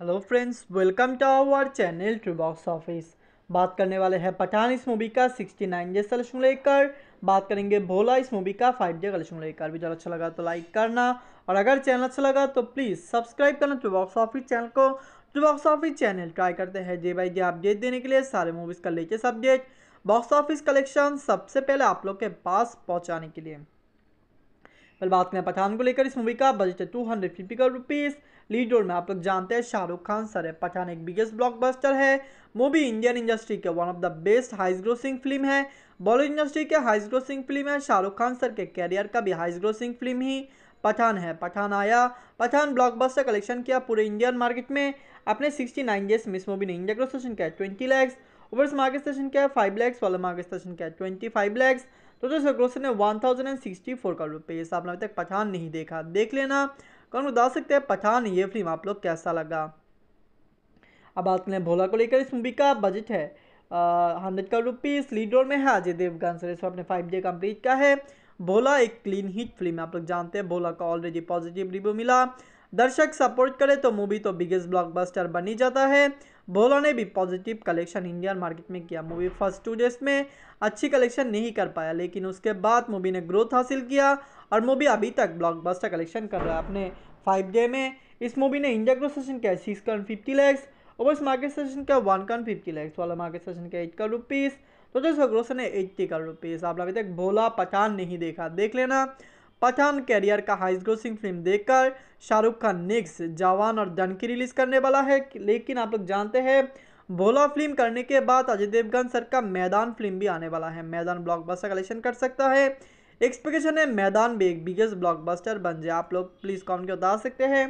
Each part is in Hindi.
hello friends welcome to our channel tree box office बात करने वाले हैं पठान इस मूवी का 69 नाइन डे सलेक्शन लेकर बात करेंगे भोला इस मूवी का फाइव डे कलेक्शन लेकर भी ज़्यादा अच्छा लगा तो लाइक करना और अगर चैनल अच्छा लगा तो प्लीज़ सब्सक्राइब करना ट्री बॉक्स ऑफिस चैनल को tree box office channel try करते हैं जे बाई जे अपडेट देने के लिए सारे मूवीज़ का latest update box office collection सबसे पहले आप लोग के पास पहुँचाने के लिए फिर बात करें पठान को लेकर इस मूवी का बजट है two hundred fifty crore rupees lead role में आप लोग जानते हैं शाहरुख खान सर है पठान एक बिगेस्ट ब्लॉकबस्टर है मूवी इंडियन इंडस्ट्री के one of the best highest grossing film है बॉलीवुड इंडस्ट्री के हाइस ग्रोसिंग फिल्म है शाहरुख खान सर के कैरियर का भी हाइस ग्रोसिंग फिल्म ही पठान है पठान आया पठान ब्लॉकबस्टर कलेक्शन किया पूरे इंडियन मार्केट में अपने सिक्सटी नाइन डेज मिस मूवी ने इंडिया ग्रोसेशन किया twenty lakhs over market session क्या है फाइव लैक्स वाला मार्केट सेशन क्या है ट्वेंटी फाइव लैक्स टोटल इसका ग्रोथ ने one thousand and sixty four crore रुपये ये आपने अभी तक पठान नहीं देखा देख लेना कौन बता सकते हैं पठान ये फिल्म आप लोग कैसा लगा अब बात करें भोला को लेकर इस मूवी का बजट है hundred crore rupees lead role में है अजय देवगन सर इसको अपने फाइव डे कम्प्लीट का है भोला एक क्लीन हिट फिल्म आप लोग जानते हैं भोला का ऑलरेडी पॉजिटिव रिव्यू मिला दर्शक सपोर्ट करे तो मूवी तो बिगेस्ट ब्लॉकबस्टर बन ही जाता है भोला ने भी पॉजिटिव कलेक्शन इंडियन मार्केट में किया मूवी फर्स्ट टू डेज में अच्छी कलेक्शन नहीं कर पाया लेकिन उसके बाद मूवी ने ग्रोथ हासिल किया और मूवी अभी तक ब्लॉकबस्टर कलेक्शन कर रहा है अपने फाइव डे में इस मूवी ने इंडिया ग्रोथ सेशन किया सिक्स कॉइंट फिफ्टी लैक्स और इस मार्केट सेशन का वन कॉइंट फिफ्टी लैक्स वाला मार्केट सेशन का एट करोड़ रुपीज़ तो जैसे ग्रोथ सेशन है एट्टी करोड़ रुपीज़ आपने अभी तक भोला पठान नहीं देखा देख लेना पठान कैरियर का हाइस ग्रोसिंग फिल्म देखकर शाहरुख खान नेक्स्ट जवान और डन की रिलीज करने वाला है लेकिन आप लोग जानते हैं भोला फिल्म करने के बाद अजय देवगन सर का मैदान फिल्म भी आने वाला है मैदान ब्लॉकबस्टर कलेक्शन कर सकता है एक्सपेक्टेशन है मैदान भी एक बिगेस्ट ब्लॉकबस्टर बन जाए आप लोग प्लीज़ कॉमेंट में बता सकते हैं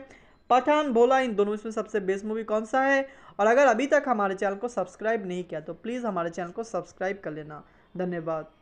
पठान भोला इन दोनों में सबसे बेस्ट मूवी कौन सा है और अगर अभी तक हमारे चैनल को सब्सक्राइब नहीं किया तो प्लीज़ हमारे चैनल को सब्सक्राइब कर लेना धन्यवाद